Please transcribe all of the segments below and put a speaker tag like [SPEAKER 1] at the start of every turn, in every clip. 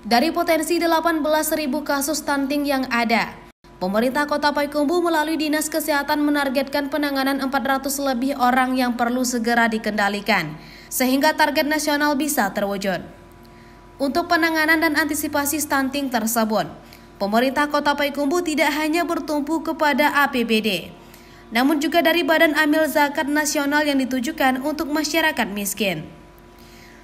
[SPEAKER 1] Dari potensi 18.000 kasus stunting yang ada, pemerintah Kota Payakumbuh melalui Dinas Kesehatan menargetkan penanganan 400 lebih orang yang perlu segera dikendalikan, sehingga target nasional bisa terwujud. Untuk penanganan dan antisipasi stunting tersebut, pemerintah Kota Payakumbuh tidak hanya bertumpu kepada APBD, namun juga dari Badan Amil Zakat Nasional yang ditujukan untuk masyarakat miskin.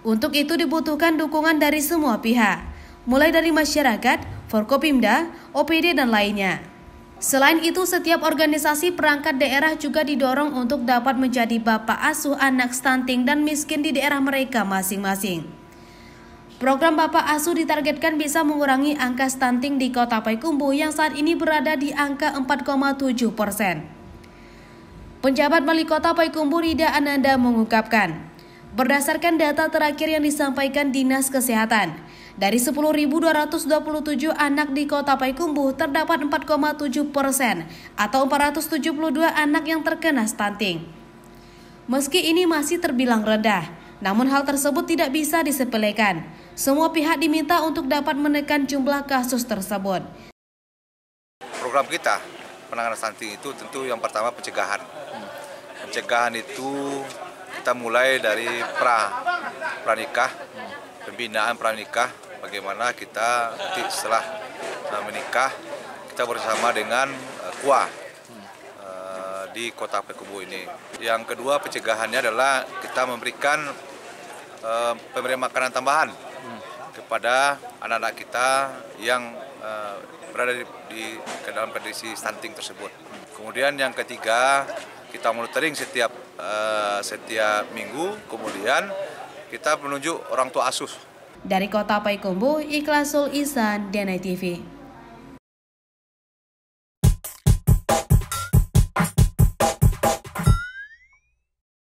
[SPEAKER 1] Untuk itu dibutuhkan dukungan dari semua pihak, mulai dari masyarakat, Forkopimda, OPD, dan lainnya. Selain itu, setiap organisasi perangkat daerah juga didorong untuk dapat menjadi bapak asuh anak stunting dan miskin di daerah mereka masing-masing. Program Bapak Asuh ditargetkan bisa mengurangi angka stunting di Kota Payakumbuh yang saat ini berada di angka 4,7 persen. Penjabat Balikota Kota Rida Ananda mengungkapkan, berdasarkan data terakhir yang disampaikan Dinas Kesehatan. Dari 10.227 anak di kota Payakumbuh terdapat 4,7 persen atau 472 anak yang terkena stunting. Meski ini masih terbilang rendah, namun hal tersebut tidak bisa disepelekan. Semua pihak diminta untuk dapat menekan jumlah kasus tersebut.
[SPEAKER 2] Program kita penanganan stunting itu tentu yang pertama pencegahan. Pencegahan itu kita mulai dari pra pranikah, pembinaan pranikah, bagaimana kita nanti setelah menikah kita bersama dengan uh, di Kota Pekubu ini. Yang kedua pencegahannya adalah kita memberikan eh, pemberian makanan tambahan kepada anak-anak kita yang berada di, di ke dalam kondisi stunting tersebut. Kemudian yang ketiga kita monitoring setiap uh, setiap minggu, kemudian kita menunjuk orang tua asuh.
[SPEAKER 1] Dari Kota Payakumbuh, Ikhlasul Ihsan, DNA TV.